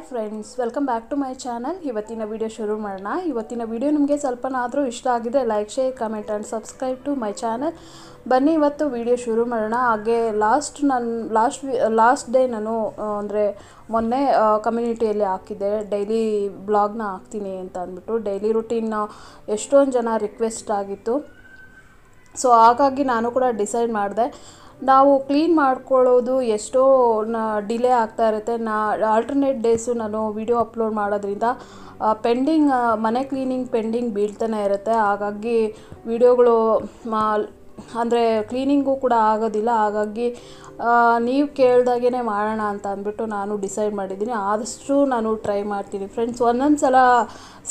hi friends welcome back to my channel ಇವತ್ತಿನ video ಶುರು ಮಾಡೋಣ ಇವತ್ತಿನ ವಿಡಿಯೋ ನಿಮಗೆ ಸ್ವಲ್ಪನಾದರೂ ಇಷ್ಟ ಆಗಿದೆ like share comment and subscribe to my channel ಬನ್ನಿ ಇವತ್ತು ವಿಡಿಯೋ ಶುರು ಮಾಡೋಣ ಹಾಗೆ ಲಾಸ್ಟ್ ನಾನು ಲಾಸ್ಟ್ ಲಾಸ್ಟ್ ಡೇ ನಾನು ಅಂದರೆ ಮೊನ್ನೆ ಕಮ್ಯುನಿಟಿಯಲ್ಲಿ ಹಾಕಿದ್ದೆ ಡೈಲಿ ಬ್ಲಾಗ್ನ ಹಾಕ್ತೀನಿ ಅಂತ ಅಂದ್ಬಿಟ್ಟು ಡೈಲಿ ರುಟೀನ್ ಎಷ್ಟೊಂದು ಜನ ರಿಕ್ವೆಸ್ಟ್ ಆಗಿತ್ತು ಸೊ ಹಾಗಾಗಿ ನಾನು ಕೂಡ ಡಿಸೈಡ್ ಮಾಡಿದೆ ನಾವು ಕ್ಲೀನ್ ಮಾಡ್ಕೊಳ್ಳೋದು ಎಷ್ಟೋ ನ ಡಿಲೇ ಆಗ್ತಾ ಇರುತ್ತೆ ನಾ ಆಲ್ಟರ್ನೇಟ್ ಡೇಸು ನಾನು ವೀಡಿಯೋ ಅಪ್ಲೋಡ್ ಮಾಡೋದ್ರಿಂದ ಪೆಂಡಿಂಗ್ ಮನೆ ಕ್ಲೀನಿಂಗ್ ಪೆಂಡಿಂಗ್ ಬೀಳ್ತಾನೆ ಇರುತ್ತೆ ಹಾಗಾಗಿ ವೀಡಿಯೋಗಳು ಮಾ ಅಂದರೆ ಕ್ಲೀನಿಂಗೂ ಕೂಡ ಆಗೋದಿಲ್ಲ ಹಾಗಾಗಿ ನೀವು ಕೇಳ್ದಾಗೇ ಮಾಡೋಣ ಅಂತ ಅಂದ್ಬಿಟ್ಟು ನಾನು ಡಿಸೈಡ್ ಮಾಡಿದ್ದೀನಿ ಆದಷ್ಟು ನಾನು ಟ್ರೈ ಮಾಡ್ತೀನಿ ಫ್ರೆಂಡ್ಸ್ ಒಂದೊಂದು ಸಲ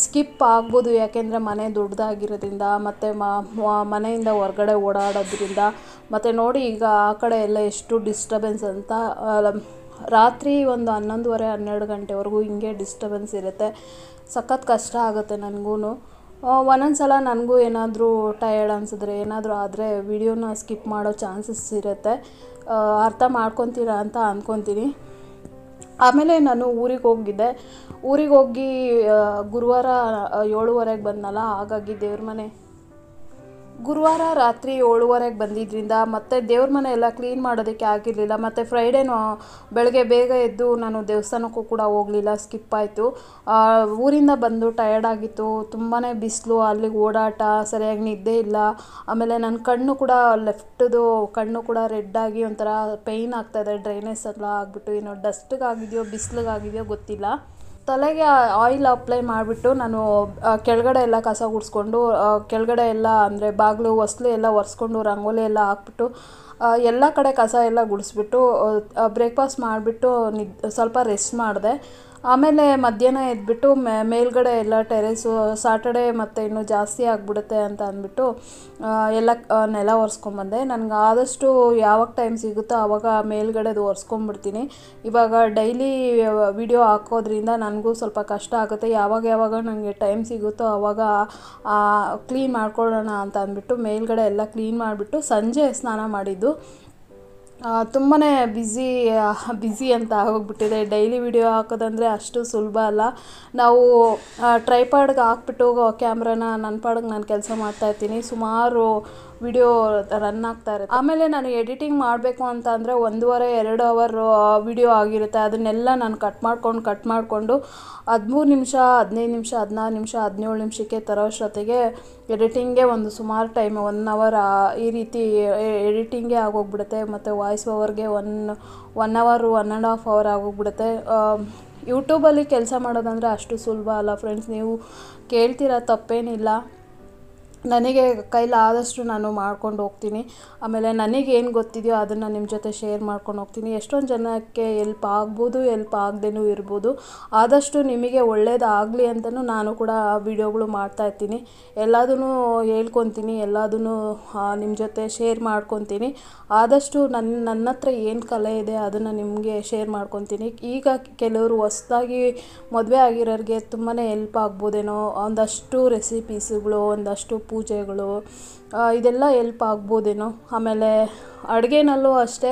ಸ್ಕಿಪ್ ಆಗ್ಬೋದು ಯಾಕೆಂದರೆ ಮನೆ ದೊಡ್ಡದಾಗಿರೋದ್ರಿಂದ ಮತ್ತು ಮನೆಯಿಂದ ಹೊರಗಡೆ ಓಡಾಡೋದ್ರಿಂದ ಮತ್ತು ನೋಡಿ ಈಗ ಆ ಕಡೆ ಎಲ್ಲ ಎಷ್ಟು ಡಿಸ್ಟರ್ಬೆನ್ಸ್ ಅಂತ ರಾತ್ರಿ ಒಂದು ಹನ್ನೊಂದುವರೆ ಹನ್ನೆರಡು ಗಂಟೆವರೆಗೂ ಹಿಂಗೆ ಡಿಸ್ಟರ್ಬೆನ್ಸ್ ಇರುತ್ತೆ ಸಖತ್ ಕಷ್ಟ ಆಗುತ್ತೆ ನನಗೂ ಒಂದೊಂದ್ಸಲ ನನಗೂ ಏನಾದರೂ ಟಯರ್ಡ್ ಅನ್ಸಿದ್ರೆ ಏನಾದರೂ ಆದರೆ ವೀಡಿಯೋನ ಸ್ಕಿಪ್ ಮಾಡೋ ಚಾನ್ಸಸ್ ಇರುತ್ತೆ ಅರ್ಥ ಮಾಡ್ಕೊತೀರ ಅಂತ ಅಂದ್ಕೊತೀನಿ ಆಮೇಲೆ ನಾನು ಊರಿಗೆ ಹೋಗಿದ್ದೆ ಊರಿಗೆ ಹೋಗಿ ಗುರುವಾರ ಏಳುವರೆಗೆ ಬಂದನಲ್ಲ ಹಾಗಾಗಿ ದೇವ್ರ ಮನೆ ಗುರುವಾರ ರಾತ್ರಿ ಏಳುವರೆಗೆ ಬಂದಿದ್ದರಿಂದ ಮತ್ತೆ ದೇವ್ರ ಮನೆ ಎಲ್ಲ ಕ್ಲೀನ್ ಮಾಡೋದಕ್ಕೆ ಆಗಿರಲಿಲ್ಲ ಮತ್ತು ಫ್ರೈಡೇನೂ ಬೆಳಗ್ಗೆ ಬೇಗ ಎದ್ದು ನಾನು ದೇವಸ್ಥಾನಕ್ಕೂ ಕೂಡ ಹೋಗಲಿಲ್ಲ ಸ್ಕಿಪ್ ಆಯಿತು ಊರಿಂದ ಬಂದು ಟಯರ್ಡ್ ಆಗಿತ್ತು ತುಂಬಾ ಬಿಸಿಲು ಅಲ್ಲಿಗೆ ಓಡಾಟ ಸರಿಯಾಗಿ ನಿದ್ದೆ ಇಲ್ಲ ಆಮೇಲೆ ನನ್ನ ಕಣ್ಣು ಕೂಡ ಲೆಫ್ಟ್ದು ಕಣ್ಣು ಕೂಡ ರೆಡ್ಡಾಗಿ ಒಂಥರ ಪೇಯ್ನ್ ಆಗ್ತಾಯಿದೆ ಡ್ರೈನೇಜ್ ಎಲ್ಲ ಆಗಿಬಿಟ್ಟು ಏನೋ ಡಸ್ಟ್ಗಾಗಿದೆಯೋ ಬಿಸಿಲಿಗಾಗಿದೆಯೋ ಗೊತ್ತಿಲ್ಲ ತಲೆಗೆ ಆಯಿಲ್ ಅಪ್ಲೈ ಮಾಡಿಬಿಟ್ಟು ನಾನು ಕೆಳಗಡೆ ಎಲ್ಲ ಕಸ ಗುಡಿಸ್ಕೊಂಡು ಕೆಳಗಡೆ ಎಲ್ಲ ಅಂದರೆ ಬಾಗಿಲು ಹೊಸ್ಲು ಎಲ್ಲ ಒರೆಸ್ಕೊಂಡು ರಂಗೋಲಿ ಎಲ್ಲ ಹಾಕ್ಬಿಟ್ಟು ಎಲ್ಲ ಕಡೆ ಕಸ ಎಲ್ಲ ಗುಡಿಸ್ಬಿಟ್ಟು ಬ್ರೇಕ್ಫಾಸ್ಟ್ ಮಾಡಿಬಿಟ್ಟು ನಿದ್ ಸ್ವಲ್ಪ ರೆಸ್ಟ್ ಮಾಡಿದೆ ಆಮೇಲೆ ಮಧ್ಯಾಹ್ನ ಎದ್ಬಿಟ್ಟು ಮೇಲ್ಗಡೆ ಎಲ್ಲ ಟೆರೇಸು ಸಾಟರ್ಡೆ ಮತ್ತು ಇನ್ನೂ ಜಾಸ್ತಿ ಆಗಿಬಿಡುತ್ತೆ ಅಂತ ಅಂದ್ಬಿಟ್ಟು ಎಲ್ಲ ನೆಲ ಒರೆಸ್ಕೊಂಬಂದೆ ನನಗೆ ಆದಷ್ಟು ಯಾವಾಗ ಟೈಮ್ ಸಿಗುತ್ತೋ ಆವಾಗ ಮೇಲ್ಗಡೆದು ಒರೆಸ್ಕೊಂಬಿಡ್ತೀನಿ ಇವಾಗ ಡೈಲಿ ವಿಡಿಯೋ ಹಾಕೋದ್ರಿಂದ ನನಗೂ ಸ್ವಲ್ಪ ಕಷ್ಟ ಆಗುತ್ತೆ ಯಾವಾಗ ಯಾವಾಗ ನನಗೆ ಟೈಮ್ ಸಿಗುತ್ತೋ ಆವಾಗ ಕ್ಲೀನ್ ಮಾಡ್ಕೊಳ್ಳೋಣ ಅಂತ ಅಂದ್ಬಿಟ್ಟು ಮೇಲ್ಗಡೆ ಎಲ್ಲ ಕ್ಲೀನ್ ಮಾಡಿಬಿಟ್ಟು ಸಂಜೆ ಸ್ನಾನ ಮಾಡಿದ್ದು ತುಂಬಾ ಬ್ಯುಸಿ ಬ್ಯುಸಿ ಅಂತ ಆಗೋಗ್ಬಿಟ್ಟಿದೆ ಡೈಲಿ ವಿಡಿಯೋ ಹಾಕೋದಂದರೆ ಅಷ್ಟು ಸುಲಭ ಅಲ್ಲ ನಾವು ಟ್ರೈಪಾಡ್ಗೆ ಹಾಕ್ಬಿಟ್ಟು ಕ್ಯಾಮ್ರಾನ ನನ್ನ ಪಾಡಿಗೆ ನಾನು ಕೆಲಸ ಮಾಡ್ತಾಯಿರ್ತೀನಿ ಸುಮಾರು ವಿಡಿಯೋ ರನ್ ಆಗ್ತಾ ಇರುತ್ತೆ ಆಮೇಲೆ ನಾನು ಎಡಿಟಿಂಗ್ ಮಾಡಬೇಕು ಅಂತ ಅಂದರೆ ಒಂದೂವರೆ ಎರಡು ಅವರ್ ವಿಡಿಯೋ ಆಗಿರುತ್ತೆ ಅದನ್ನೆಲ್ಲ ನಾನು ಕಟ್ ಮಾಡ್ಕೊಂಡು ಕಟ್ ಮಾಡಿಕೊಂಡು ಹದಿಮೂರು ನಿಮಿಷ ಹದಿನೈದು ನಿಮಿಷ ಹದಿನಾರು ನಿಮಿಷ ಹದಿನೇಳು ನಿಮಿಷಕ್ಕೆ ತರೋಷ್ಟೊತ್ತಿಗೆ ಎಡಿಟಿಂಗೆ ಒಂದು ಸುಮಾರು ಟೈಮ್ ಒನ್ ಅವರ್ ಈ ರೀತಿ ಎಡಿಟಿಂಗೇ ಆಗೋಗ್ಬಿಡುತ್ತೆ ಮತ್ತು ವಾಯ್ಸ್ ಓವರ್ಗೆ one one hour one and half hour ಆಗೋಗ್ಬಿಡುತ್ತೆ ಯೂಟ್ಯೂಬಲ್ಲಿ ಕೆಲಸ ಮಾಡೋದಂದರೆ ಅಷ್ಟು ಸುಲಭ ಅಲ್ಲ ಫ್ರೆಂಡ್ಸ್ ನೀವು ಕೇಳ್ತೀರಾ ತಪ್ಪೇನಿಲ್ಲ ನನಗೆ ಕೈಲಾದಷ್ಟು ನಾನು ಮಾಡ್ಕೊಂಡು ಹೋಗ್ತೀನಿ ಆಮೇಲೆ ನನಗೇನು ಗೊತ್ತಿದೆಯೋ ಅದನ್ನು ನಿಮ್ಮ ಜೊತೆ ಶೇರ್ ಮಾಡ್ಕೊಂಡು ಹೋಗ್ತೀನಿ ಎಷ್ಟೊಂದು ಜನಕ್ಕೆ ಎಲ್ಪ್ ಆಗ್ಬೋದು ಎಲ್ಪ್ ಆಗದೇನೂ ಇರ್ಬೋದು ಆದಷ್ಟು ನಿಮಗೆ ಒಳ್ಳೇದಾಗಲಿ ಅಂತಲೂ ನಾನು ಕೂಡ ವೀಡಿಯೋಗಳು ಮಾಡ್ತಾಯಿರ್ತೀನಿ ಎಲ್ಲದೂ ಹೇಳ್ಕೊತೀನಿ ಎಲ್ಲದೂ ನಿಮ್ಮ ಜೊತೆ ಶೇರ್ ಮಾಡ್ಕೊತೀನಿ ಆದಷ್ಟು ನನ್ನ ನನ್ನ ಹತ್ರ ಏನು ಕಲೆ ಇದೆ ಅದನ್ನು ನಿಮಗೆ ಶೇರ್ ಮಾಡ್ಕೊತೀನಿ ಈಗ ಕೆಲವರು ಹೊಸ್ದಾಗಿ ಮದುವೆ ಆಗಿರೋರಿಗೆ ತುಂಬಾ ಎಲ್ಪ್ ಆಗ್ಬೋದೇನೋ ಒಂದಷ್ಟು ರೆಸಿಪೀಸುಗಳು ಒಂದಷ್ಟು ಪೂಜೆಗಳು ಇದೆಲ್ಲ ಎಲ್ಪ್ ಆಗ್ಬೋದೇನೋ ಆಮೇಲೆ ಅಡುಗೆನಲ್ಲೂ ಅಷ್ಟೇ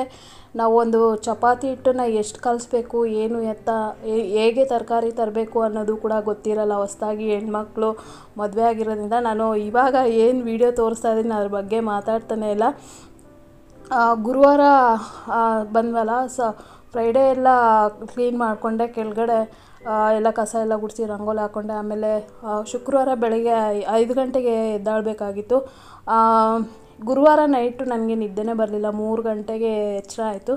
ನಾವೊಂದು ಚಪಾತಿ ಹಿಟ್ಟನ್ನು ಎಷ್ಟು ಕಲಿಸ್ಬೇಕು ಏನು ಎತ್ತ ಹೇಗೆ ತರಕಾರಿ ತರಬೇಕು ಅನ್ನೋದು ಕೂಡ ಗೊತ್ತಿರಲ್ಲ ಹೊಸ್ದಾಗಿ ಹೆಣ್ಮಕ್ಳು ಮದುವೆ ಆಗಿರೋದ್ರಿಂದ ನಾನು ಇವಾಗ ಏನು ವಿಡಿಯೋ ತೋರಿಸ್ತಾ ಇದ್ದೀನಿ ಅದ್ರ ಬಗ್ಗೆ ಮಾತಾಡ್ತಾನೆ ಇಲ್ಲ ಗುರುವಾರ ಬಂದ್ವಲ್ಲ ಸ ಫ್ರೈಡೇ ಎಲ್ಲ ಕ್ಲೀನ್ ಮಾಡಿಕೊಂಡೆ ಕೆಳಗಡೆ ಎಲ್ಲ ಕಸ ಎಲ್ಲ ಗುಡಿಸಿ ರಂಗೋಲಿ ಹಾಕ್ಕೊಂಡೆ ಆಮೇಲೆ ಶುಕ್ರವಾರ ಬೆಳಗ್ಗೆ ಐದು ಗಂಟೆಗೆ ಎದ್ದಾಳಬೇಕಾಗಿತ್ತು ಗುರುವಾರ ನೈಟು ನನಗೆ ನಿದ್ದೆನೇ ಬರಲಿಲ್ಲ ಮೂರು ಗಂಟೆಗೆ ಎಚ್ಚರ ಆಯಿತು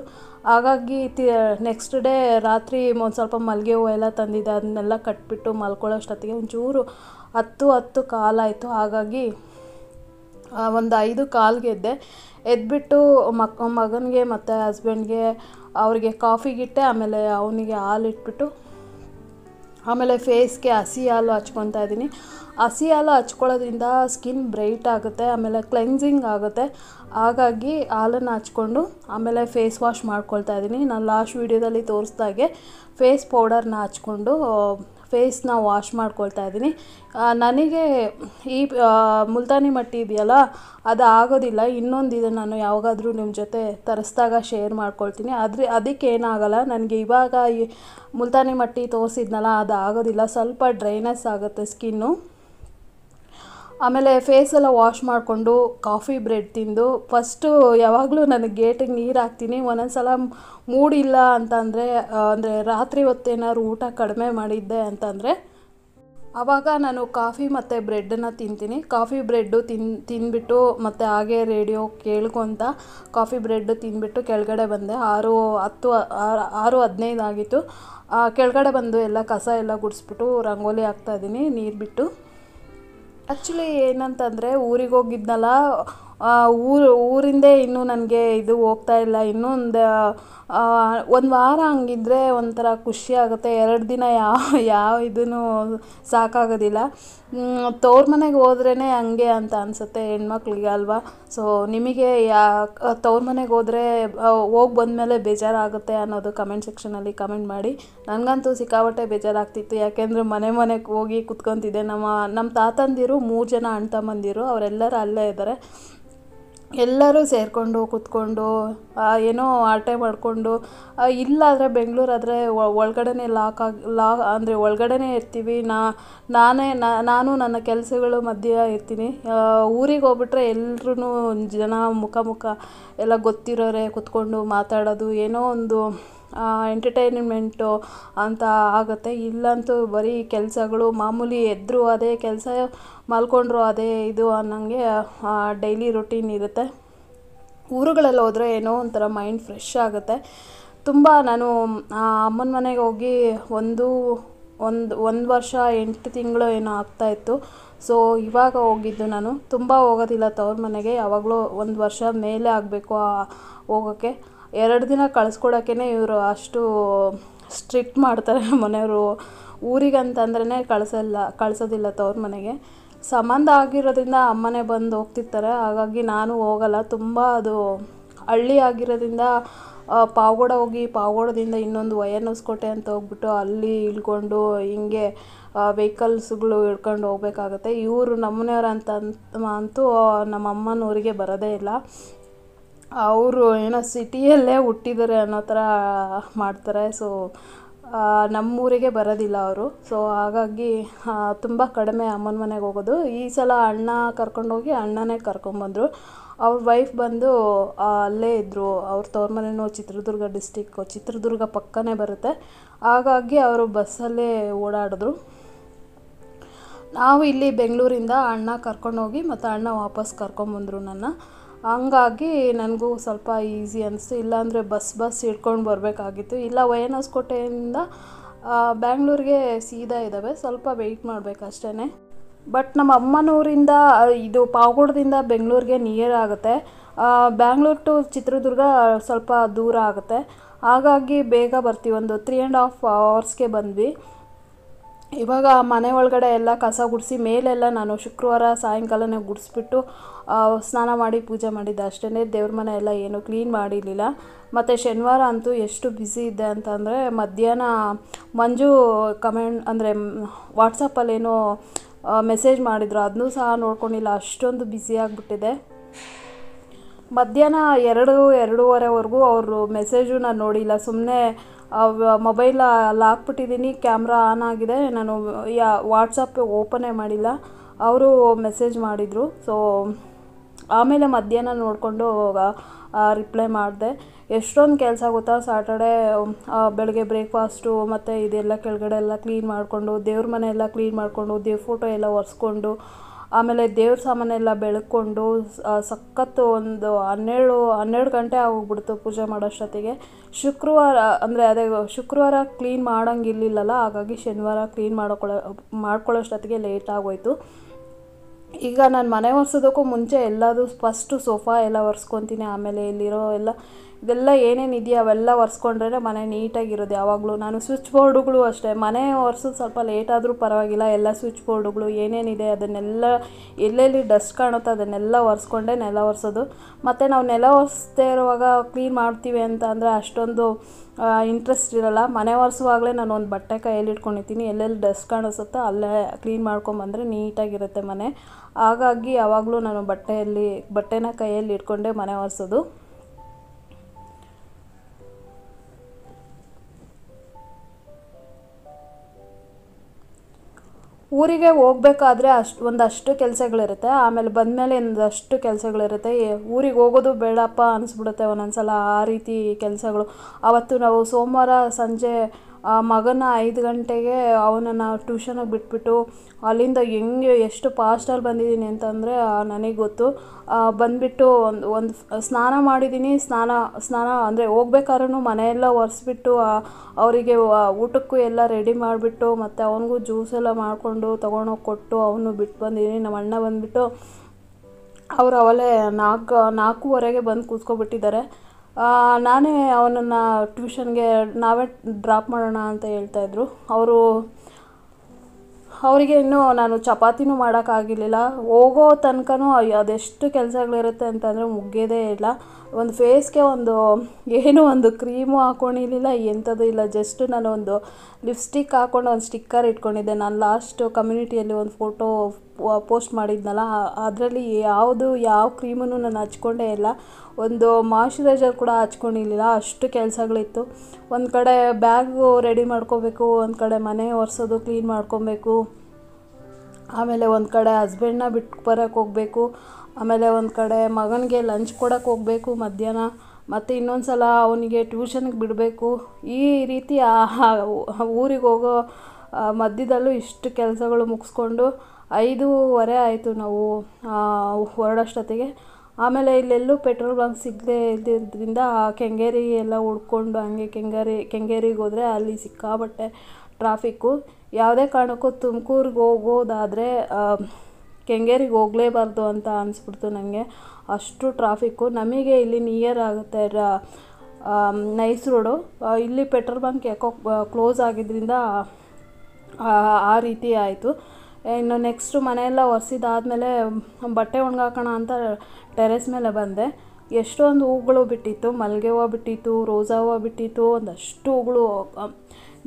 ಹಾಗಾಗಿ ತಿ ನೆಕ್ಸ್ಟ್ ಡೇ ರಾತ್ರಿ ಒಂದು ಸ್ವಲ್ಪ ಮಲ್ಲಿಗೆ ಹೂವು ಎಲ್ಲ ತಂದಿದ್ದೆ ಅದನ್ನೆಲ್ಲ ಕಟ್ಬಿಟ್ಟು ಮಲ್ಕೊಳ್ಳೋಷ್ಟೊತ್ತಿಗೆ ಒಂಚೂರು ಹತ್ತು ಹತ್ತು ಕಾಲಾಯಿತು ಹಾಗಾಗಿ ಒಂದು ಐದು ಕಾಲ್ಗೆದ್ದೆ ಎದ್ದೆ ಎದ್ಬಿಟ್ಟು ಮಕ್ ಮಗನಿಗೆ ಮತ್ತು ಹಸ್ಬೆಂಡ್ಗೆ ಅವರಿಗೆ ಕಾಫಿಗಿಟ್ಟೆ ಆಮೇಲೆ ಅವನಿಗೆ ಹಾಲು ಇಟ್ಬಿಟ್ಟು ಆಮೇಲೆ ಫೇಸ್ಗೆ ಹಸಿ ಹಾಲು ಹಚ್ಕೊತಾ ಇದ್ದೀನಿ ಹಸಿ ಹಾಲು ಹಚ್ಕೊಳ್ಳೋದ್ರಿಂದ ಸ್ಕಿನ್ ಬ್ರೈಟ್ ಆಗುತ್ತೆ ಆಮೇಲೆ ಕ್ಲೆನ್ಸಿಂಗ್ ಆಗುತ್ತೆ ಹಾಗಾಗಿ ಹಾಲನ್ನು ಹಚ್ಕೊಂಡು ಆಮೇಲೆ ಫೇಸ್ ವಾಶ್ ಮಾಡ್ಕೊಳ್ತಾ ಇದ್ದೀನಿ ನಾನು ಲಾಸ್ಟ್ ವೀಡಿಯೋದಲ್ಲಿ ತೋರಿಸ್ದಾಗೆ ಫೇಸ್ ಪೌಡರ್ನ ಹಚ್ಕೊಂಡು ಫೇಸ್ನ ವಾಶ್ ಮಾಡ್ಕೊಳ್ತಾ ಇದ್ದೀನಿ ನನಗೆ ಈ ಮುಲ್ತಾನಿ ಮಟ್ಟಿ ಇದೆಯಲ್ಲ ಅದು ಆಗೋದಿಲ್ಲ ಇನ್ನೊಂದು ಇದೆ ನಾನು ಯಾವಾಗಾದರೂ ನಿಮ್ಮ ಜೊತೆ ತರಿಸಿದಾಗ ಶೇರ್ ಮಾಡ್ಕೊಳ್ತೀನಿ ಆದರೆ ಏನಾಗಲ್ಲ ನನಗೆ ಇವಾಗ ಈ ಮುಲ್ತಾನಿ ಮಟ್ಟಿ ತೋರಿಸಿದ್ನಲ್ಲ ಅದು ಆಗೋದಿಲ್ಲ ಸ್ವಲ್ಪ ಡ್ರೈನೆಸ್ ಆಗುತ್ತೆ ಸ್ಕಿನ್ನು ಆಮೇಲೆ ಫೇಸ್ ಎಲ್ಲ ವಾಶ್ ಮಾಡಿಕೊಂಡು ಕಾಫಿ ಬ್ರೆಡ್ ತಿಂದು ಫಸ್ಟು ಯಾವಾಗಲೂ ನನಗೆ ಗೇಟಿಗೆ ನೀರು ಹಾಕ್ತೀನಿ ಒಂದೊಂದು ಸಲ ಮೂಡಿಲ್ಲ ಅಂತ ಅಂದರೆ ಅಂದರೆ ರಾತ್ರಿ ಹೊತ್ತೇನಾದ್ರು ಊಟ ಕಡಿಮೆ ಮಾಡಿದ್ದೆ ಅಂತಂದರೆ ಆವಾಗ ನಾನು ಕಾಫಿ ಮತ್ತು ಬ್ರೆಡ್ಡನ್ನು ತಿಂತೀನಿ ಕಾಫಿ ಬ್ರೆಡ್ಡು ತಿನ್ ತಿನ್ಬಿಟ್ಟು ಮತ್ತು ಹಾಗೆ ರೇಡಿಯೋ ಕೇಳ್ಕೊತ ಕಾಫಿ ಬ್ರೆಡ್ಡು ತಿಂದ್ಬಿಟ್ಟು ಕೆಳಗಡೆ ಬಂದೆ ಆರು ಹತ್ತು ಆರು ಹದಿನೈದು ಆಗಿತ್ತು ಕೆಳಗಡೆ ಬಂದು ಎಲ್ಲ ಕಸ ಎಲ್ಲ ಗುಡಿಸ್ಬಿಟ್ಟು ರಂಗೋಲಿ ಹಾಕ್ತಾಯಿದ್ದೀನಿ ನೀರು ಬಿಟ್ಟು ಆ್ಯಕ್ಚುಲಿ ಏನಂತಂದರೆ ಊರಿಗೆ ಹೋಗಿದ್ನಲ್ಲ ಊರು ಊರಿಂದೇ ಇನ್ನೂ ನನಗೆ ಇದು ಹೋಗ್ತಾ ಇಲ್ಲ ಇನ್ನೂ ಒಂದು ಒಂದು ವಾರ ಹಂಗಿದ್ರೆ ಒಂಥರ ಖುಷಿ ಆಗುತ್ತೆ ಎರಡು ದಿನ ಯಾವ ಯಾವ ಇದೂ ಸಾಕಾಗೋದಿಲ್ಲ ತವ್ರ ಮನೆಗೆ ಹೋದ್ರೇ ಹಂಗೆ ಅಂತ ಅನಿಸುತ್ತೆ ಹೆಣ್ಮಕ್ಳಿಗೆ ಅಲ್ವಾ ಸೊ ನಿಮಗೆ ಯಾ ತವ್ರ ಮನೆಗೆ ಹೋದರೆ ಹೋಗಿ ಬಂದಮೇಲೆ ಬೇಜಾರಾಗುತ್ತೆ ಅನ್ನೋದು ಕಮೆಂಟ್ ಸೆಕ್ಷನಲ್ಲಿ ಕಮೆಂಟ್ ಮಾಡಿ ನನಗಂತೂ ಸಿಕ್ಕಾಪಟ್ಟೆ ಬೇಜಾರಾಗ್ತಿತ್ತು ಯಾಕೆಂದರೆ ಮನೆ ಮನೆಗೆ ಹೋಗಿ ಕುತ್ಕೊತಿದ್ದೆ ನಮ್ಮ ನಮ್ಮ ತಾತಂದಿರು ಮೂರು ಜನ ಅಣ್ಣ ತಮ್ಮಂದಿರು ಅವರೆಲ್ಲರೂ ಅಲ್ಲೇ ಇದ್ದಾರೆ ಎಲ್ಲರೂ ಸೇರಿಕೊಂಡು ಕೂತ್ಕೊಂಡು ಏನೋ ಆಟೆ ಮಾಡಿಕೊಂಡು ಇಲ್ಲಾದರೆ ಬೆಂಗಳೂರಾದರೆ ಒಳಗಡೆ ಲಾಕ್ ಆಗಿ ಲಾ ಅಂದರೆ ಒಳಗಡೆ ಇರ್ತೀವಿ ನಾ ನಾನೇ ನಾನು ನನ್ನ ಕೆಲಸಗಳು ಮಧ್ಯೆ ಇರ್ತೀನಿ ಊರಿಗೆ ಹೋಗ್ಬಿಟ್ರೆ ಎಲ್ರೂ ಜನ ಮುಖ ಮುಖ ಎಲ್ಲ ಗೊತ್ತಿರೋರೆ ಕೂತ್ಕೊಂಡು ಮಾತಾಡೋದು ಏನೋ ಒಂದು ಎಂಟರ್ಟೈನ್ಮೆಂಟು ಅಂತ ಆಗುತ್ತೆ ಇಲ್ಲಂತೂ ಬರೀ ಕೆಲಸಗಳು ಮಾಮೂಲಿ ಎದ್ದರೂ ಅದೇ ಕೆಲಸ ಮಲ್ಕೊಂಡ್ರೂ ಅದೇ ಇದು ಅನ್ನೋಂಗೆ ಡೈಲಿ ರೊಟೀನ್ ಇರುತ್ತೆ ಊರುಗಳಲ್ಲಿ ಹೋದರೆ ಏನೋ ಒಂಥರ ಮೈಂಡ್ ಫ್ರೆಶ್ ಆಗುತ್ತೆ ತುಂಬ ನಾನು ಅಮ್ಮನ ಮನೆಗೆ ಹೋಗಿ ಒಂದು ಒಂದು ಒಂದು ವರ್ಷ ಎಂಟು ತಿಂಗಳು ಏನೋ ಆಗ್ತಾ ಇತ್ತು ಸೊ ಇವಾಗ ಹೋಗಿದ್ದು ನಾನು ತುಂಬ ಹೋಗೋದಿಲ್ಲ ತವ್ರ ಮನೆಗೆ ಯಾವಾಗಲೂ ಒಂದು ವರ್ಷ ಮೇಲೆ ಆಗಬೇಕು ಹೋಗೋಕ್ಕೆ ಎರಡು ದಿನ ಕಳ್ಸ್ಕೊಡೋಕ್ಕೇ ಇವರು ಅಷ್ಟು ಸ್ಟ್ರಿಕ್ಟ್ ಮಾಡ್ತಾರೆ ಊರಿಗೆ ಊರಿಗಂತಂದ್ರೇ ಕಳಿಸಲ್ಲ ಕಳಿಸೋದಿಲ್ಲ ತವ್ರ ಮನೆಗೆ ಸಂಬಂಧ ಆಗಿರೋದ್ರಿಂದ ಅಮ್ಮನೇ ಬಂದು ಹೋಗ್ತಿರ್ತಾರೆ ಹಾಗಾಗಿ ನಾನು ಹೋಗಲ್ಲ ತುಂಬ ಅದು ಹಳ್ಳಿ ಆಗಿರೋದ್ರಿಂದ ಪಾವಗಡ ಹೋಗಿ ಪಾವಗಡದಿಂದ ಇನ್ನೊಂದು ಹೊಸಕೋಟೆ ಅಂತ ಹೋಗ್ಬಿಟ್ಟು ಅಲ್ಲಿ ಇಳ್ಕೊಂಡು ಹಿಂಗೆ ವೆಹಿಕಲ್ಸ್ಗಳು ಹಿಡ್ಕೊಂಡು ಹೋಗ್ಬೇಕಾಗತ್ತೆ ಇವರು ನಮ್ಮನೆಯವ್ರು ಅಂತ ಅಂತೂ ನಮ್ಮ ಅಮ್ಮನ ಊರಿಗೆ ಬರೋದೇ ಇಲ್ಲ ಅವರು ಏನೋ ಸಿಟಿಯಲ್ಲೇ ಹುಟ್ಟಿದ್ದಾರೆ ಅನ್ನೋ ಥರ ಮಾಡ್ತಾರೆ ಸೊ ನಮ್ಮೂರಿಗೆ ಬರೋದಿಲ್ಲ ಅವರು ಸೊ ಹಾಗಾಗಿ ತುಂಬ ಕಡಿಮೆ ಅಮ್ಮನ ಮನೆಗೆ ಹೋಗೋದು ಈ ಸಲ ಅಣ್ಣ ಕರ್ಕೊಂಡೋಗಿ ಅಣ್ಣನೇ ಕರ್ಕೊಂಬಂದರು ಅವ್ರ ವೈಫ್ ಬಂದು ಅಲ್ಲೇ ಇದ್ದರು ಅವ್ರ ತವ್ರ ಮನೆಯೋ ಚಿತ್ರದುರ್ಗ ಡಿಸ್ಟಿಕ್ಕು ಚಿತ್ರದುರ್ಗ ಪಕ್ಕನೇ ಬರುತ್ತೆ ಹಾಗಾಗಿ ಅವರು ಬಸ್ಸಲ್ಲೇ ಓಡಾಡಿದ್ರು ನಾವು ಇಲ್ಲಿ ಬೆಂಗಳೂರಿಂದ ಅಣ್ಣ ಕರ್ಕೊಂಡೋಗಿ ಮತ್ತು ಅಣ್ಣ ವಾಪಸ್ ಕರ್ಕೊಂಬಂದರು ನನ್ನ ಹಂಗಾಗಿ ನನಗೂ ಸ್ವಲ್ಪ ಈಸಿ ಅನ್ನಿಸ್ತು ಇಲ್ಲಾಂದರೆ ಬಸ್ ಬಸ್ ಹಿಡ್ಕೊಂಡು ಬರಬೇಕಾಗಿತ್ತು ಇಲ್ಲ ವಯನಸ್ಕೋಟೆಯಿಂದ ಕೋಟೆಯಿಂದ ಬ್ಯಾಂಗ್ಳೂರಿಗೆ ಸೀದಾ ಇದ್ದಾವೆ ಸ್ವಲ್ಪ ವೆಯ್ಟ್ ಮಾಡಬೇಕು ಅಷ್ಟೇ ಬಟ್ ನಮ್ಮ ಅಮ್ಮನೂರಿಂದ ಇದು ಪಾವಗಡದಿಂದ ಬೆಂಗಳೂರಿಗೆ ನಿಯರ್ ಆಗುತ್ತೆ ಬ್ಯಾಂಗ್ಳೂರು ಟು ಚಿತ್ರದುರ್ಗ ಸ್ವಲ್ಪ ದೂರ ಆಗುತ್ತೆ ಹಾಗಾಗಿ ಬೇಗ ಬರ್ತೀವಿ ಒಂದು ತ್ರೀ ಆ್ಯಂಡ್ ಹಾಫ್ ಅವರ್ಸ್ಗೆ ಬಂದ್ವಿ ಇವಾಗ ಮನೆ ಒಳಗಡೆ ಎಲ್ಲ ಕಸ ಗುಡಿಸಿ ಮೇಲೆಲ್ಲ ನಾನು ಶುಕ್ರವಾರ ಸಾಯಂಕಾಲನೇ ಗುಡಿಸ್ಬಿಟ್ಟು ಸ್ನಾನ ಮಾಡಿ ಪೂಜೆ ಮಾಡಿದ್ದೆ ಅಷ್ಟೇ ದೇವ್ರ ಮನೆ ಎಲ್ಲ ಏನು ಕ್ಲೀನ್ ಮಾಡಿರಲಿಲ್ಲ ಮತ್ತು ಶನಿವಾರ ಅಂತೂ ಎಷ್ಟು ಬ್ಯುಸಿ ಇದ್ದೆ ಅಂತಂದರೆ ಮಧ್ಯಾಹ್ನ ಮಂಜು ಕಮೆಂಟ್ ಅಂದರೆ ಏನೋ ಮೆಸೇಜ್ ಮಾಡಿದ್ರು ಅದನ್ನೂ ಸಹ ನೋಡ್ಕೊಂಡಿಲ್ಲ ಅಷ್ಟೊಂದು ಬ್ಯುಸಿ ಆಗಿಬಿಟ್ಟಿದೆ ಮಧ್ಯಾಹ್ನ ಎರಡು ಎರಡೂವರೆವರೆಗೂ ಅವರು ಮೆಸೇಜು ನಾನು ನೋಡಿಲ್ಲ ಸುಮ್ಮನೆ ಮೊಬೈಲಲ್ಲಿ ಹಾಕ್ಬಿಟ್ಟಿದ್ದೀನಿ ಕ್ಯಾಮ್ರಾ ಆನ್ ಆಗಿದೆ ನಾನು ಯಾ ವಾಟ್ಸಪ್ ಓಪನೇ ಮಾಡಿಲ್ಲ ಅವರು ಮೆಸೇಜ್ ಮಾಡಿದರು ಸೊ ಆಮೇಲೆ ಮಧ್ಯಾಹ್ನ ನೋಡಿಕೊಂಡು ರಿಪ್ಲೈ ಮಾಡಿದೆ ಎಷ್ಟೊಂದು ಕೆಲಸ ಗೊತ್ತಾ ಸ್ಯಾಟರ್ಡೇ ಬೆಳಗ್ಗೆ ಬ್ರೇಕ್ಫಾಸ್ಟು ಮತ್ತು ಇದೆಲ್ಲ ಕೆಳಗಡೆ ಎಲ್ಲ ಕ್ಲೀನ್ ಮಾಡಿಕೊಂಡು ದೇವ್ರ ಮನೆ ಎಲ್ಲ ಕ್ಲೀನ್ ಮಾಡಿಕೊಂಡು ದೇವ್ರ ಫೋಟೋ ಎಲ್ಲ ಒರೆಸ್ಕೊಂಡು ಆಮೇಲೆ ದೇವ್ರ ಸಾಮಾನೆಲ್ಲ ಬೆಳಕೊಂಡು ಸಖತ್ತು ಒಂದು ಹನ್ನೆರಡು ಹನ್ನೆರಡು ಗಂಟೆ ಆಗೋಗ್ಬಿಡ್ತು ಪೂಜೆ ಮಾಡೋಷ್ಟೊತ್ತಿಗೆ ಶುಕ್ರವಾರ ಅಂದರೆ ಅದೇ ಶುಕ್ರವಾರ ಕ್ಲೀನ್ ಮಾಡೋಂಗಿರ್ಲಿಲ್ಲಲ್ಲ ಹಾಗಾಗಿ ಶನಿವಾರ ಕ್ಲೀನ್ ಮಾಡ್ಕೊಳ್ಳೋ ಮಾಡ್ಕೊಳ್ಳೋಷ್ಟೊತ್ತಿಗೆ ಲೇಟ್ ಆಗೋಯಿತು ಈಗ ನಾನು ಮನೆ ಒರೆಸೋದಕ್ಕೂ ಮುಂಚೆ ಎಲ್ಲದೂ ಫಸ್ಟು ಸೋಫಾ ಎಲ್ಲ ಒರೆಸ್ಕೊತೀನಿ ಆಮೇಲೆ ಇಲ್ಲಿರೋ ಎಲ್ಲ ಇದೆಲ್ಲ ಏನೇನು ಇದೆಯೋ ಅವೆಲ್ಲ ಒರೆಸ್ಕೊಂಡ್ರೆ ಮನೆ ನೀಟಾಗಿರೋದು ಯಾವಾಗಲೂ ನಾನು ಸ್ವಿಚ್ ಬೋರ್ಡುಗಳು ಅಷ್ಟೇ ಮನೆ ಒರೆಸೋದು ಸ್ವಲ್ಪ ಲೇಟ್ ಪರವಾಗಿಲ್ಲ ಎಲ್ಲ ಸ್ವಿಚ್ ಬೋರ್ಡುಗಳು ಏನೇನಿದೆ ಅದನ್ನೆಲ್ಲ ಎಲ್ಲೆಲ್ಲಿ ಡಸ್ಟ್ ಕಾಣುತ್ತೋ ಅದನ್ನೆಲ್ಲ ಒರೆಸ್ಕೊಂಡೆ ನೆಲ ಒರೆಸೋದು ಮತ್ತು ನಾವು ನೆಲ ಒರೆಸ್ತೇ ಇರುವಾಗ ಕ್ಲೀನ್ ಮಾಡ್ತೀವಿ ಅಂತ ಅಂದರೆ ಅಷ್ಟೊಂದು ಇಂಟ್ರೆಸ್ಟ್ ಇರಲ್ಲ ಮನೆ ಒರೆಸುವಾಗಲೇ ನಾನು ಒಂದು ಬಟ್ಟೆ ಕೈಯಲ್ಲಿ ಇಟ್ಕೊಂಡಿರ್ತೀನಿ ಎಲ್ಲೆಲ್ಲಿ ಡಸ್ಟ್ ಕಾಣಿಸುತ್ತೋ ಅಲ್ಲೇ ಕ್ಲೀನ್ ಮಾಡ್ಕೊಂಬಂದರೆ ನೀಟಾಗಿರುತ್ತೆ ಮನೆ ಹಾಗಾಗಿ ಯಾವಾಗಲೂ ನಾನು ಬಟ್ಟೆಯಲ್ಲಿ ಬಟ್ಟೆನ ಕೈಯಲ್ಲಿ ಇಟ್ಕೊಂಡೆ ಮನೆ ಒರೆಸೋದು ಊರಿಗೆ ಹೋಗ್ಬೇಕಾದ್ರೆ ಅಷ್ಟು ಒಂದಷ್ಟು ಕೆಲಸಗಳಿರುತ್ತೆ ಆಮೇಲೆ ಬಂದಮೇಲೆ ಒಂದಷ್ಟು ಕೆಲಸಗಳಿರುತ್ತೆ ಊರಿಗೆ ಹೋಗೋದು ಬೇಡಪ್ಪ ಅನಿಸ್ಬಿಡುತ್ತೆ ಒಂದೊಂದು ಸಲ ಆ ರೀತಿ ಕೆಲಸಗಳು ಆವತ್ತು ನಾವು ಸೋಮವಾರ ಸಂಜೆ ಆ ಮಗನ ಐದು ಗಂಟೆಗೆ ಅವನನ್ನು ಟ್ಯೂಷನಿಗೆ ಬಿಟ್ಬಿಟ್ಟು ಅಲ್ಲಿಂದ ಹೆಂಗೆ ಎಷ್ಟು ಪಾಸ್ಟಲ್ಲಿ ಬಂದಿದ್ದೀನಿ ಅಂತಂದರೆ ನನಗೆ ಗೊತ್ತು ಬಂದುಬಿಟ್ಟು ಒಂದು ಒಂದು ಸ್ನಾನ ಮಾಡಿದ್ದೀನಿ ಸ್ನಾನ ಸ್ನಾನ ಅಂದರೆ ಹೋಗ್ಬೇಕಾದ್ರೂ ಮನೆಯೆಲ್ಲ ಒರೆಸ್ಬಿಟ್ಟು ಅವರಿಗೆ ಊಟಕ್ಕೂ ಎಲ್ಲ ರೆಡಿ ಮಾಡಿಬಿಟ್ಟು ಮತ್ತು ಅವನಿಗೂ ಎಲ್ಲ ಮಾಡಿಕೊಂಡು ತೊಗೊಂಡೋಗಿ ಕೊಟ್ಟು ಅವನು ಬಿಟ್ಟು ಬಂದಿದ್ದೀನಿ ನಮ್ಮ ಅಣ್ಣ ಬಂದುಬಿಟ್ಟು ಅವರು ಅವಲೇ ನಾಲ್ಕು ನಾಲ್ಕೂವರೆಗೆ ಬಂದು ಕೂತ್ಕೊಬಿಟ್ಟಿದ್ದಾರೆ ನಾನೇ ಅವನನ್ನು ಟ್ಯೂಷನ್ಗೆ ನಾವೇ ಡ್ರಾಪ್ ಮಾಡೋಣ ಅಂತ ಹೇಳ್ತಾಯಿದ್ರು ಅವರು ಅವರಿಗೆ ಇನ್ನೂ ನಾನು ಚಪಾತಿನೂ ಮಾಡೋಕ್ಕಾಗಿರ್ಲಿಲ್ಲ ಹೋಗೋ ತನಕನೂ ಅದೆಷ್ಟು ಕೆಲಸಗಳಿರುತ್ತೆ ಅಂತಂದರೆ ಮುಗ್ಗೇದೇ ಇಲ್ಲ ಒಂದು ಫೇಸ್ಗೆ ಒಂದು ಏನೂ ಒಂದು ಕ್ರೀಮು ಹಾಕ್ಕೊಂಡಿರಲಿಲ್ಲ ಎಂಥದ್ದು ಇಲ್ಲ ಜಸ್ಟ್ ನಾನು ಒಂದು ಲಿಪ್ಸ್ಟಿಕ್ ಹಾಕ್ಕೊಂಡು ಒಂದು ಸ್ಟಿಕ್ಕರ್ ಇಟ್ಕೊಂಡಿದ್ದೆ ನಾನು ಲಾಸ್ಟು ಕಮ್ಯುನಿಟಿಯಲ್ಲಿ ಒಂದು ಫೋಟೋ ಪೋಸ್ಟ್ ಮಾಡಿದ್ನಲ್ಲ ಅದರಲ್ಲಿ ಯಾವುದು ಯಾವ ಕ್ರೀಮನ್ನು ನಾನು ಹಚ್ಕೊಂಡೇ ಇಲ್ಲ ಒಂದು ಮಾಯ್ಶ್ಚರೈಸರ್ ಕೂಡ ಹಚ್ಕೊಂಡಿರಲಿಲ್ಲ ಅಷ್ಟು ಕೆಲಸಗಳಿತ್ತು ಒಂದು ಕಡೆ ಬ್ಯಾಗು ರೆಡಿ ಮಾಡ್ಕೋಬೇಕು ಒಂದು ಕಡೆ ಮನೆ ಒರೆಸೋದು ಕ್ಲೀನ್ ಮಾಡ್ಕೊಬೇಕು ಆಮೇಲೆ ಒಂದು ಕಡೆ ಹಸ್ಬೆಂಡ್ನ ಬಿಟ್ಟು ಬರೋಕ್ಕೆ ಹೋಗಬೇಕು ಆಮೇಲೆ ಒಂದು ಕಡೆ ಮಗನಿಗೆ ಲಂಚ್ ಕೊಡೋಕ್ಕೆ ಹೋಗಬೇಕು ಮಧ್ಯಾಹ್ನ ಮತ್ತು ಇನ್ನೊಂದು ಸಲ ಅವನಿಗೆ ಟ್ಯೂಷನ್ಗೆ ಬಿಡಬೇಕು ಈ ರೀತಿ ಊರಿಗೆ ಹೋಗೋ ಮಧ್ಯದಲ್ಲೂ ಇಷ್ಟು ಕೆಲಸಗಳು ಮುಗಿಸ್ಕೊಂಡು ಐದೂವರೆ ಆಯಿತು ನಾವು ಹೊರಡೋಷ್ಟೊತ್ತಿಗೆ ಆಮೇಲೆ ಇಲ್ಲೆಲ್ಲೂ ಪೆಟ್ರೋಲ್ ಬಂಕ್ ಸಿಗದೇ ಇದ್ದಿದ್ದರಿಂದ ಕೆಂಗೇರಿ ಎಲ್ಲ ಹುಡ್ಕೊಂಡು ಹಂಗೆ ಕೆಂಗೇರಿ ಕೆಂಗೇರಿಗೆ ಹೋದರೆ ಅಲ್ಲಿ ಸಿಕ್ಕಾಪಟ್ಟೆ ಟ್ರಾಫಿಕ್ಕು ಯಾವುದೇ ಕಾರಣಕ್ಕೂ ತುಮಕೂರಿಗೆ ಹೋಗೋದಾದರೆ ಕೆಂಗೇರಿಗೆ ಹೋಗಲೇಬಾರ್ದು ಅಂತ ಅನಿಸ್ಬಿಡ್ತು ನನಗೆ ಅಷ್ಟು ಟ್ರಾಫಿಕ್ಕು ನಮಗೆ ಇಲ್ಲಿ ನಿಯರ್ ಆಗುತ್ತೆ ನೈಸ್ ರೋಡು ಇಲ್ಲಿ ಪೆಟ್ರೋಲ್ ಬಂಕ್ ಯಾಕೋ ಕ್ಲೋಸ್ ಆಗಿದ್ದರಿಂದ ಆ ರೀತಿ ಆಯಿತು ಇನ್ನು ನೆಕ್ಸ್ಟು ಮನೆಯೆಲ್ಲ ಒರೆಸಿದಾದಮೇಲೆ ಬಟ್ಟೆ ಒಣಗಾಕೋಣ ಅಂತ ಟೆರೆಸ್ ಮೇಲೆ ಬಂದೆ ಎಷ್ಟೊಂದು ಹೂಗಳು ಬಿಟ್ಟಿತ್ತು ಮಲ್ಲಿಗೆ ಹೂವು ಬಿಟ್ಟಿತ್ತು ರೋಸಾ ಹೂವು ಬಿಟ್ಟಿತ್ತು ಒಂದಷ್ಟು ಹೂಗಳು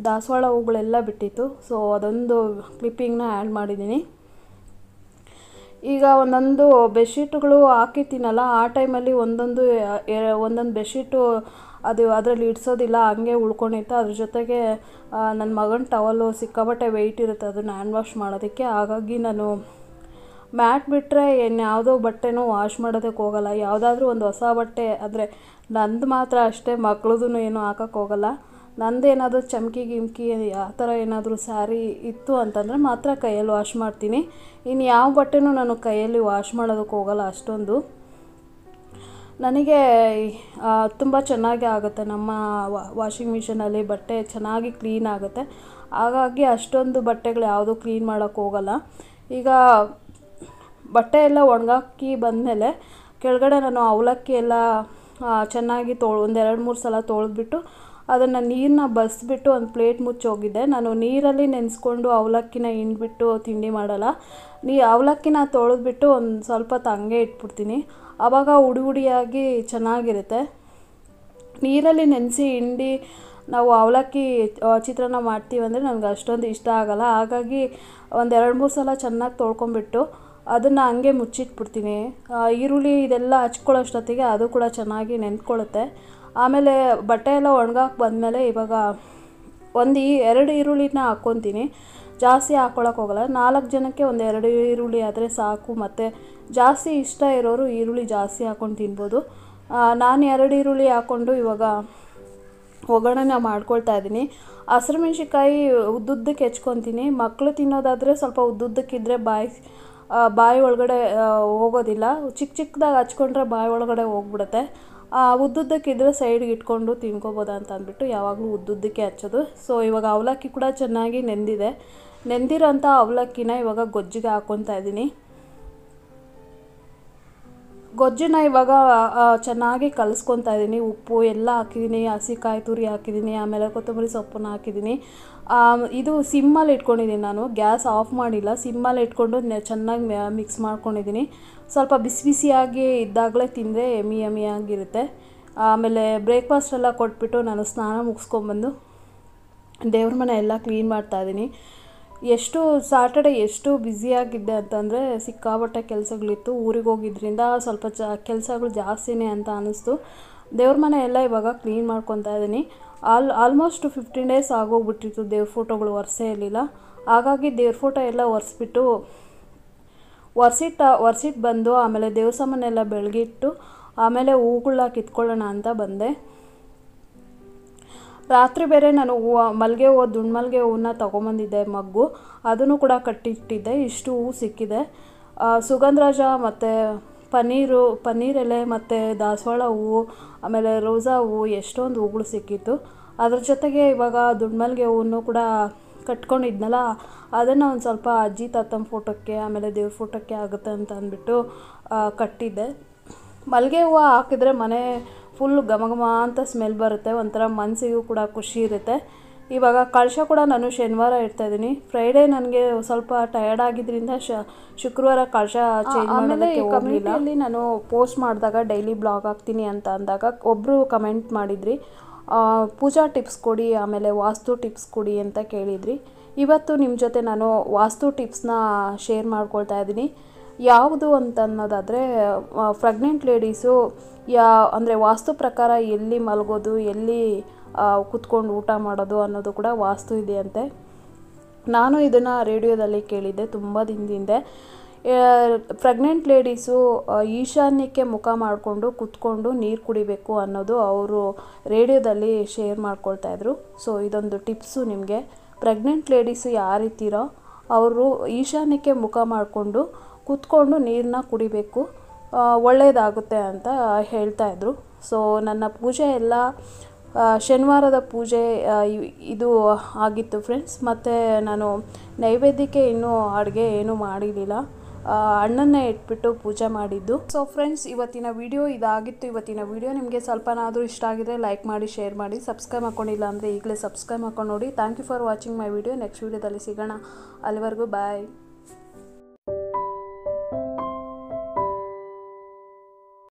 ದಾಸವಾಳ ಹೂಗಳೆಲ್ಲ ಬಿಟ್ಟಿತ್ತು ಸೊ ಅದೊಂದು ಕ್ಲಿಪ್ಪಿಂಗ್ನ ಆ್ಯಡ್ ಮಾಡಿದ್ದೀನಿ ಈಗ ಒಂದೊಂದು ಬೆಡ್ಶೀಟ್ಗಳು ಹಾಕಿರ್ತೀನಲ್ಲ ಆ ಟೈಮಲ್ಲಿ ಒಂದೊಂದು ಒಂದೊಂದು ಬೆಡ್ಶೀಟು ಅದು ಅದರಲ್ಲಿ ಇಡ್ಸೋದಿಲ್ಲ ಹಂಗೆ ಉಳ್ಕೊಂಡಿತ್ತು ಅದ್ರ ಜೊತೆಗೆ ನನ್ನ ಮಗನ ಟವಲ್ಲು ಬಟ್ಟೆ ವೆಯ್ಟ್ ಇರುತ್ತೆ ಅದನ್ನ ಹ್ಯಾಂಡ್ ವಾಶ್ ಮಾಡೋದಕ್ಕೆ ಹಾಗಾಗಿ ನಾನು ಮ್ಯಾಟ್ ಬಿಟ್ಟರೆ ಇನ್ಯಾವುದೋ ಬಟ್ಟೆನೂ ವಾಶ್ ಮಾಡೋದಕ್ಕೆ ಹೋಗಲ್ಲ ಯಾವುದಾದ್ರೂ ಒಂದು ಹೊಸ ಬಟ್ಟೆ ಆದರೆ ನಂದು ಮಾತ್ರ ಅಷ್ಟೇ ಮಕ್ಳದೂ ಏನು ಹಾಕಕ್ಕೆ ಹೋಗಲ್ಲ ನಂದೇನಾದರೂ ಚಮಕಿ ಗಿಮ್ಕಿ ಆ ಥರ ಏನಾದರೂ ಸ್ಯಾರಿ ಇತ್ತು ಅಂತಂದರೆ ಮಾತ್ರ ಕೈಯಲ್ಲಿ ವಾಶ್ ಮಾಡ್ತೀನಿ ಇನ್ನು ಯಾವ ಬಟ್ಟೆನೂ ನಾನು ಕೈಯಲ್ಲಿ ವಾಶ್ ಮಾಡೋದಕ್ಕೆ ಹೋಗಲ್ಲ ಅಷ್ಟೊಂದು ನನಗೆ ತುಂಬ ಚೆನ್ನಾಗಿ ಆಗುತ್ತೆ ನಮ್ಮ ವಾಷಿಂಗ್ ಮಿಷಿನಲ್ಲಿ ಬಟ್ಟೆ ಚೆನ್ನಾಗಿ ಕ್ಲೀನ್ ಆಗುತ್ತೆ ಹಾಗಾಗಿ ಅಷ್ಟೊಂದು ಬಟ್ಟೆಗಳು ಯಾವುದೂ ಕ್ಲೀನ್ ಮಾಡೋಕ್ಕೆ ಹೋಗಲ್ಲ ಈಗ ಬಟ್ಟೆ ಎಲ್ಲ ಒಣಗಾಕಿ ಬಂದಮೇಲೆ ಕೆಳಗಡೆ ನಾನು ಅವಲಕ್ಕಿ ಎಲ್ಲ ಚೆನ್ನಾಗಿ ತೋ ಒಂದೆರಡು ಮೂರು ಸಲ ತೊಳೆದ್ಬಿಟ್ಟು ಅದನ್ನು ನೀರನ್ನ ಬಸ್ಬಿಟ್ಟು ಒಂದು ಪ್ಲೇಟ್ ಮುಚ್ಚೋಗಿದೆ ನಾನು ನೀರಲ್ಲಿ ನೆನೆಸ್ಕೊಂಡು ಅವಲಕ್ಕಿನ ಹಿಂಡ್ಬಿಟ್ಟು ತಿಂಡಿ ಮಾಡೋಲ್ಲ ನೀ ಅವಲಕ್ಕಿನ ತೊಳೆದ್ಬಿಟ್ಟು ಒಂದು ಸ್ವಲ್ಪ ತಂಗೆ ಇಟ್ಬಿಡ್ತೀನಿ ಆವಾಗ ಹುಡಿ ಹುಡಿಯಾಗಿ ಚೆನ್ನಾಗಿರುತ್ತೆ ನೀರಲ್ಲಿ ನೆನೆಸಿ ಹಿಂಡಿ ನಾವು ಅವಲಕ್ಕಿ ಚಿತ್ರಾನ್ನ ಮಾಡ್ತೀವಿ ಅಂದರೆ ನನಗೆ ಅಷ್ಟೊಂದು ಇಷ್ಟ ಆಗೋಲ್ಲ ಹಾಗಾಗಿ ಒಂದು ಎರಡು ಮೂರು ಸಲ ಚೆನ್ನಾಗಿ ತೊಳ್ಕೊಂಬಿಟ್ಟು ಅದನ್ನು ಹಂಗೆ ಮುಚ್ಚಿಟ್ಬಿಡ್ತೀನಿ ಈರುಳ್ಳಿ ಇದೆಲ್ಲ ಹಚ್ಕೊಳ್ಳೋಷ್ಟೊತ್ತಿಗೆ ಅದು ಕೂಡ ಚೆನ್ನಾಗಿ ನೆನ್ಕೊಳ್ಳುತ್ತೆ ಆಮೇಲೆ ಬಟ್ಟೆ ಎಲ್ಲ ಒಣಗಾಕೆ ಬಂದಮೇಲೆ ಇವಾಗ ಒಂದು ಈ ಎರಡು ಈರುಳ್ಳಿನ ಹಾಕ್ಕೊತೀನಿ ಜಾಸ್ತಿ ಹಾಕ್ಕೊಳಕ್ಕೆ ಹೋಗಲ್ಲ ನಾಲ್ಕು ಜನಕ್ಕೆ ಒಂದು ಎರಡು ಈರುಳ್ಳಿ ಆದರೆ ಸಾಕು ಮತ್ತು ಜಾಸ್ತಿ ಇಷ್ಟ ಇರೋರು ಈರುಳ್ಳಿ ಜಾಸ್ತಿ ಹಾಕ್ಕೊಂಡು ತಿನ್ಬೋದು ನಾನು ಎರಡು ಈರುಳ್ಳಿ ಹಾಕ್ಕೊಂಡು ಇವಾಗ ಒಗ್ಗರಣೆ ಮಾಡ್ಕೊಳ್ತಾ ಇದ್ದೀನಿ ಹಸಿರು ಮೆಣ್ಸಿಕಾಯಿ ಉದ್ದುದ್ದಕ್ಕೆ ಹೆಚ್ಕೊತೀನಿ ಮಕ್ಕಳು ತಿನ್ನೋದಾದರೆ ಸ್ವಲ್ಪ ಉದ್ದುದ್ದಕ್ಕಿದ್ರೆ ಬಾಯಿ ಬಾಯಿ ಒಳಗಡೆ ಹೋಗೋದಿಲ್ಲ ಚಿಕ್ಕ ಚಿಕ್ಕದಾಗಿ ಹಚ್ಕೊಂಡ್ರೆ ಬಾಯಿ ಒಳಗಡೆ ಹೋಗ್ಬಿಡುತ್ತೆ ಉದ್ದುದ್ದಕ್ಕಿದ್ರೆ ಸೈಡ್ಗೆ ಇಟ್ಕೊಂಡು ತಿನ್ಕೋಬೋದಾ ಅಂತ ಅಂದ್ಬಿಟ್ಟು ಯಾವಾಗಲೂ ಉದ್ದುದ್ದಕ್ಕೆ ಹಚ್ಚೋದು ಸೊ ಇವಾಗ ಅವಲಕ್ಕಿ ಕೂಡ ಚೆನ್ನಾಗಿ ನೆಂದಿದೆ ನೆಂದಿರೋಂಥ ಅವಲಕ್ಕಿನ ಇವಾಗ ಗೊಜ್ಜಿಗೆ ಹಾಕ್ಕೊತಾ ಇದ್ದೀನಿ ಗೊಜ್ಜನ್ನ ಇವಾಗ ಚೆನ್ನಾಗಿ ಕಲಿಸ್ಕೊತಾ ಇದ್ದೀನಿ ಉಪ್ಪು ಎಲ್ಲ ಹಾಕಿದ್ದೀನಿ ಹಸಿಕಾಯಿ ತುರಿ ಹಾಕಿದ್ದೀನಿ ಆಮೇಲೆ ಕೊತ್ತಂಬರಿ ಸೊಪ್ಪನ್ನು ಹಾಕಿದ್ದೀನಿ ಇದು ಸಿಮ್ಮಲ್ಲಿ ಇಟ್ಕೊಂಡಿದ್ದೀನಿ ನಾನು ಗ್ಯಾಸ್ ಆಫ್ ಮಾಡಿಲ್ಲ ಸಿಮ್ಮಲ್ಲಿ ಇಟ್ಕೊಂಡು ಚೆನ್ನಾಗಿ ಮಿಕ್ಸ್ ಮಾಡ್ಕೊಂಡಿದ್ದೀನಿ ಸ್ವಲ್ಪ ಬಿಸಿ ಬಿಸಿಯಾಗಿ ಇದ್ದಾಗಲೇ ತಿಂದರೆ ಎಮಿ ಎಮಿ ಆಗಿರುತ್ತೆ ಆಮೇಲೆ ಬ್ರೇಕ್ಫಾಸ್ಟ್ ಎಲ್ಲ ಕೊಟ್ಬಿಟ್ಟು ನಾನು ಸ್ನಾನ ಮುಗಿಸ್ಕೊಂಬಂದು ದೇವ್ರ ಮನೆ ಎಲ್ಲ ಕ್ಲೀನ್ ಮಾಡ್ತಾಯಿದ್ದೀನಿ ಎಷ್ಟು ಸ್ಯಾಟರ್ಡೆ ಎಷ್ಟು ಬ್ಯುಸಿಯಾಗಿದ್ದೆ ಅಂತಂದರೆ ಸಿಕ್ಕಾಪಟ್ಟೆ ಕೆಲಸಗಳಿತ್ತು ಊರಿಗೆ ಹೋಗಿದ್ದರಿಂದ ಸ್ವಲ್ಪ ಜ ಕೆಲಸಗಳು ಜಾಸ್ತಿನೇ ಅಂತ ಅನ್ನಿಸ್ತು ದೇವ್ರ ಮನೆ ಎಲ್ಲ ಇವಾಗ ಕ್ಲೀನ್ ಮಾಡ್ಕೊತಾ ಇದ್ದೀನಿ ಆಲ್ ಆಲ್ಮೋಸ್ಟ್ ಫಿಫ್ಟೀನ್ ಡೇಸ್ ಆಗೋಗ್ಬಿಟ್ಟಿತ್ತು ದೇವ್ರ ಫೋಟೋಗಳು ಒರೆಸೇ ಇರಲಿಲ್ಲ ಹಾಗಾಗಿ ದೇವ್ರ ಫೋಟೋ ಎಲ್ಲ ಒರೆಸ್ಬಿಟ್ಟು ಒರೆಸಿಟ್ಟ ಒರೆಸಿಟ್ಟು ಬಂದು ಆಮೇಲೆ ದೇವ್ರ ಸಾಮಾನೆಲ್ಲ ಬೆಳಗಿಟ್ಟು ಆಮೇಲೆ ಹೂಗಳ್ನ ಕಿತ್ಕೊಳ್ಳೋಣ ಅಂತ ಬಂದೆ ರಾತ್ರಿ ಬೇರೆ ನಾನು ಹೂವು ಮಲ್ಲಿಗೆ ಹೂವು ದುಂಡು ಮಲ್ಲಿಗೆ ಹೂವನ್ನ ತೊಗೊಂಬಂದಿದ್ದೆ ಮಗ್ಗು ಅದನ್ನು ಕೂಡ ಕಟ್ಟಿಟ್ಟಿದ್ದೆ ಇಷ್ಟು ಹೂವು ಸಿಕ್ಕಿದೆ ಸುಗಂಧರಾಜ ಮತ್ತು ಪನ್ನೀರು ಪನ್ನೀರ್ ಎಲೆ ಮತ್ತು ದಾಸವಾಳ ಹೂವು ಆಮೇಲೆ ರೋಸಾ ಹೂವು ಎಷ್ಟೊಂದು ಹೂಗಳು ಸಿಕ್ಕಿತ್ತು ಅದ್ರ ಜೊತೆಗೆ ಇವಾಗ ದುಂಡು ಹೂವನ್ನು ಕೂಡ ಕಟ್ಕೊಂಡಿದ್ನಲ್ಲ ಅದನ್ನು ಒಂದು ಸ್ವಲ್ಪ ಅಜ್ಜಿ ತಾತನ ಫೋಟೋಕ್ಕೆ ಆಮೇಲೆ ದೇವ್ರ ಫೋಟೋಕ್ಕೆ ಆಗುತ್ತೆ ಅಂತ ಅಂದ್ಬಿಟ್ಟು ಕಟ್ಟಿದ್ದೆ ಮಲ್ಲಿಗೆ ಹೂವು ಹಾಕಿದ್ರೆ ಮನೆ ಫುಲ್ ಘಮಘಮ ಅಂತ ಸ್ಮೆಲ್ ಬರುತ್ತೆ ಒಂಥರ ಮನಸ್ಸಿಗೂ ಕೂಡ ಖುಷಿ ಇರುತ್ತೆ ಇವಾಗ ಕಳಶ ಕೂಡ ನಾನು ಶನಿವಾರ ಇಡ್ತಾ ಇದ್ದೀನಿ ಫ್ರೈಡೇ ನನಗೆ ಸ್ವಲ್ಪ ಟಯರ್ಡ್ ಆಗಿದ್ದರಿಂದ ಶ ಶುಕ್ರವಾರ ಕಳಶ ಚೇಂಜ್ ಈ ಕಮ್ಯುನಿಟಿಯಲ್ಲಿ ನಾನು ಪೋಸ್ಟ್ ಮಾಡಿದಾಗ ಡೈಲಿ ಬ್ಲಾಗ್ ಹಾಕ್ತೀನಿ ಅಂತ ಅಂದಾಗ ಒಬ್ಬರು ಕಮೆಂಟ್ ಮಾಡಿದ್ರಿ ಪೂಜಾ ಟಿಪ್ಸ್ ಕೊಡಿ ಆಮೇಲೆ ವಾಸ್ತು ಟಿಪ್ಸ್ ಕೊಡಿ ಅಂತ ಕೇಳಿದ್ರಿ ಇವತ್ತು ನಿಮ್ಮ ಜೊತೆ ನಾನು ವಾಸ್ತು ಟಿಪ್ಸ್ನ ಶೇರ್ ಮಾಡ್ಕೊಳ್ತಾ ಇದ್ದೀನಿ ಯಾವುದು ಅಂತ ಅನ್ನೋದಾದರೆ ಪ್ರೆಗ್ನೆಂಟ್ ಲೇಡೀಸು ಯಾ ಅಂದರೆ ವಾಸ್ತು ಪ್ರಕಾರ ಎಲ್ಲಿ ಮಲಗೋದು ಎಲ್ಲಿ ಕುತ್ಕೊಂಡು ಊಟ ಮಾಡೋದು ಅನ್ನೋದು ಕೂಡ ವಾಸ್ತು ಇದೆಯಂತೆ ನಾನು ಇದನ್ನು ರೇಡಿಯೋದಲ್ಲಿ ಕೇಳಿದ್ದೆ ತುಂಬ ದಿನದಿಂದ ಪ್ರೆಗ್ನೆಂಟ್ ಲೇಡೀಸು ಈಶಾನ್ಯಕ್ಕೆ ಮುಖ ಮಾಡಿಕೊಂಡು ಕುತ್ಕೊಂಡು ನೀರು ಕುಡಿಬೇಕು ಅನ್ನೋದು ಅವರು ರೇಡಿಯೋದಲ್ಲಿ ಶೇರ್ ಇದ್ರು ಸೊ ಇದೊಂದು ಟಿಪ್ಸು ನಿಮಗೆ ಪ್ರೆಗ್ನೆಂಟ್ ಲೇಡೀಸು ಯಾರಿದ್ದೀರೋ ಅವರು ಈಶಾನ್ಯಕ್ಕೆ ಮುಖ ಮಾಡಿಕೊಂಡು ಕೂತ್ಕೊಂಡು ನೀರನ್ನ ಕುಡಿಬೇಕು ಒಳ್ಳೆಯದಾಗುತ್ತೆ ಅಂತ ಹೇಳ್ತಾಯಿದ್ರು ಸೊ ನನ್ನ ಪೂಜೆ ಎಲ್ಲ ಶನಿವಾರದ ಪೂಜೆ ಇದು ಆಗಿತ್ತು ಫ್ರೆಂಡ್ಸ್ ಮತ್ತು ನಾನು ನೈವೇದ್ಯಕ್ಕೆ ಇನ್ನೂ ಅಡುಗೆ ಏನೂ ಮಾಡಿರಲಿಲ್ಲ ಅಣ್ಣನ್ನೇ ಇಟ್ಬಿಟ್ಟು ಪೂಜೆ ಮಾಡಿದ್ದು ಸೊ ಫ್ರೆಂಡ್ಸ್ ಇವತ್ತಿನ ವಿಡಿಯೋ ಇದಾಗಿತ್ತು ಇವತ್ತಿನ ವಿಡಿಯೋ ನಿಮಗೆ ಸ್ವಲ್ಪನಾದರೂ ಇಷ್ಟ ಆಗಿದ್ರೆ ಲೈಕ್ ಮಾಡಿ ಶೇರ್ ಮಾಡಿ ಸಬ್ಸ್ಕ್ರೈಬ್ ಹಾಕೊಂಡಿಲ್ಲ ಅಂದರೆ ಈಗಲೇ ಸಬ್ಸ್ಕ್ರೈಬ್ ಹಾಕೊಂಡು ನೋಡಿ thank you for watching my video next ವಿಡಿಯೋದಲ್ಲಿ ಸಿಗೋಣ ಅಲ್ಲಿವರೆಗೂ ಬಾಯ್